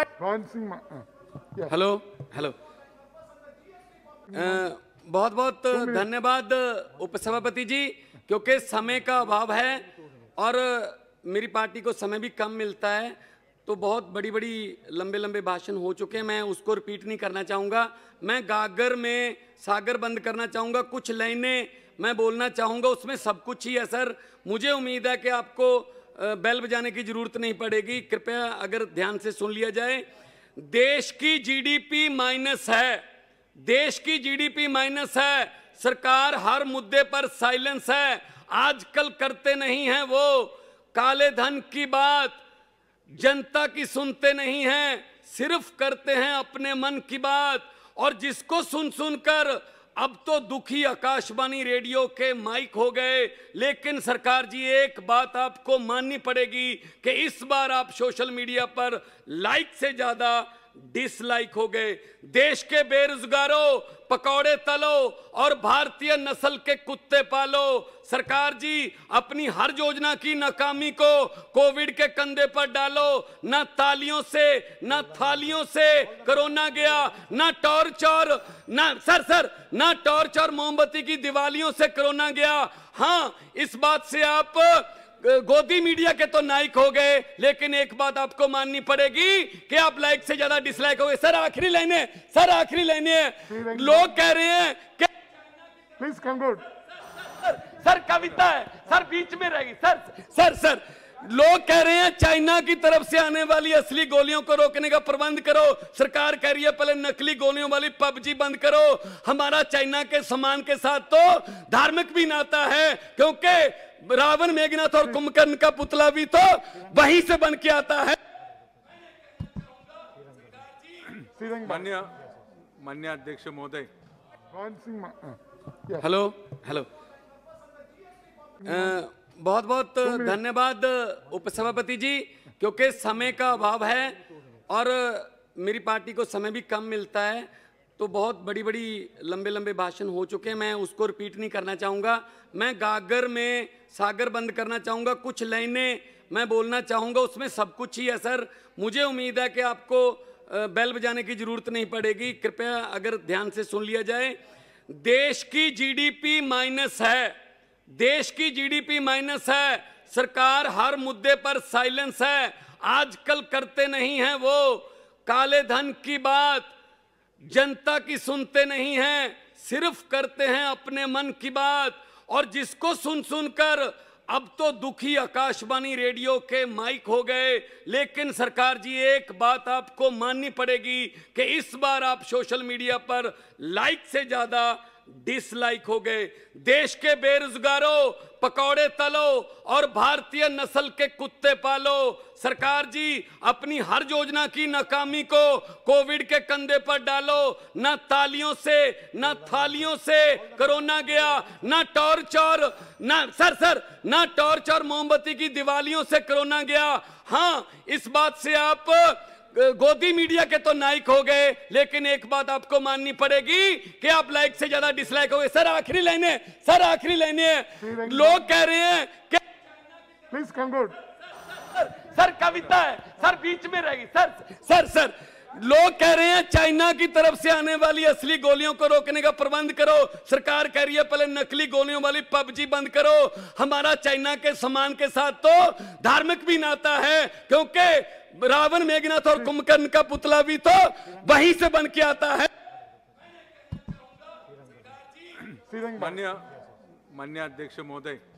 Hello hello uh, uh, बहुत बहुत धन्यवाद उपसभापति जी क्योंकि समय का अभाव है और मेरी पार्टी को समय भी कम मिलता है तो बहुत बड़ी बड़ी लंबे लंबे भाषण हो चुके हैं मैं उसको रिपीट नहीं करना चाहूँगा मैं गागर में सागर बंद करना चाहूँगा कुछ लाइनें मैं बोलना चाहूँगा उसमें सब कुछ ही है सर मुझे उम्मीद है कि आपको बैल बजाने की जरूरत नहीं पड़ेगी कृपया अगर ध्यान से सुन लिया जाए देश की जीडीपी माइनस है देश की जीडीपी माइनस है सरकार हर मुद्दे पर साइलेंस है आजकल करते नहीं है वो काले धन की बात जनता की सुनते नहीं हैं सिर्फ करते हैं अपने मन की बात और जिसको सुन सुनकर अब तो दुखी आकाशवाणी रेडियो के माइक हो गए लेकिन सरकार जी एक बात आपको माननी पड़ेगी कि इस बार आप सोशल मीडिया पर लाइक से ज़्यादा डिसलाइक हो गए देश के बेरोजगारों पकौड़े तलो और भारतीय नस्ल के कुत्ते पालो सरकार जी अपनी हर योजना की नाकामी को कोविड के कंधे पर डालो ना तालियों से ना थालियों से कोरोना गया ना टॉर्च और ना सर सर ना टॉर्च और मोमबत्ती की दिवालियों से कोरोना गया हाँ इस बात से आप गोदी मीडिया के तो नाइक हो गए लेकिन एक बात आपको माननी पड़ेगी कि आप लाइक से ज्यादा डिसलाइक हो गए सर आखिरी लाइने सर आखिरी लाइने लोग कह रहे हैं कि प्लीज कंक्लूड सर कविता है सर बीच में रहेगी सर सर सर लोग कह रहे हैं चाइना की तरफ से आने वाली असली गोलियों को रोकने का प्रबंध करो सरकार कह रही है पहले नकली गोलियों वाली पबजी बंद करो हमारा चाइना के सामान के साथ तो धार्मिक भी नाता है क्योंकि रावण मेघनाथ और कुंभकर्ण का पुतला भी तो वहीं से बन के आता है अध्यक्ष महोदय हाँ, हेलो हेलो हाँ। बहुत बहुत धन्यवाद उपसभापति जी क्योंकि समय का अभाव है और मेरी पार्टी को समय भी कम मिलता है तो बहुत बड़ी बड़ी लंबे लंबे भाषण हो चुके हैं मैं उसको रिपीट नहीं करना चाहूँगा मैं गागर में सागर बंद करना चाहूँगा कुछ लाइनें मैं बोलना चाहूँगा उसमें सब कुछ ही है सर मुझे उम्मीद है कि आपको बैल बजाने की ज़रूरत नहीं पड़ेगी कृपया अगर ध्यान से सुन लिया जाए देश की जीडीपी माइनस है देश की जीडीपी माइनस है सरकार हर मुद्दे पर साइलेंस है आजकल करते नहीं हैं वो काले धन की बात जनता की सुनते नहीं हैं सिर्फ करते हैं अपने मन की बात और जिसको सुन सुनकर अब तो दुखी आकाशवाणी रेडियो के माइक हो गए लेकिन सरकार जी एक बात आपको माननी पड़ेगी कि इस बार आप सोशल मीडिया पर लाइक से ज्यादा डिसलाइक हो गए देश के बेरोजगारों पकौड़े तलो और भारतीय नस्ल के कुत्ते पालो सरकार जी अपनी हर योजना की नाकामी को कोविड के कंधे पर डालो ना तालियों से ना थालियों से कोरोना गया ना टॉर्च और ना सर सर ना टॉर्च और मोमबत्ती की दिवालियों से कोरोना गया हाँ इस बात से आप गोदी मीडिया के तो नाइक हो गए लेकिन एक बात आपको माननी पड़ेगी कि आप लाइक से ज्यादा डिसलाइक हो गए सर आखिरी लाइने सर आखिरी लाइने लोग कह रहे हैं कि प्लीज कंक्लूड सर कविता है सर बीच में रहेगी सर सर सर लोग कह रहे हैं चाइना की तरफ से आने वाली असली गोलियों को रोकने का प्रबंध करो सरकार कह रही है पहले नकली गोलियों वाली पबजी बंद करो हमारा चाइना के सम्मान के साथ तो धार्मिक भी नाता है क्योंकि रावण मेघनाथ और कुंभकर्ण का पुतला भी तो वहीं से बन के आता है मान्य मान्य अध्यक्ष महोदय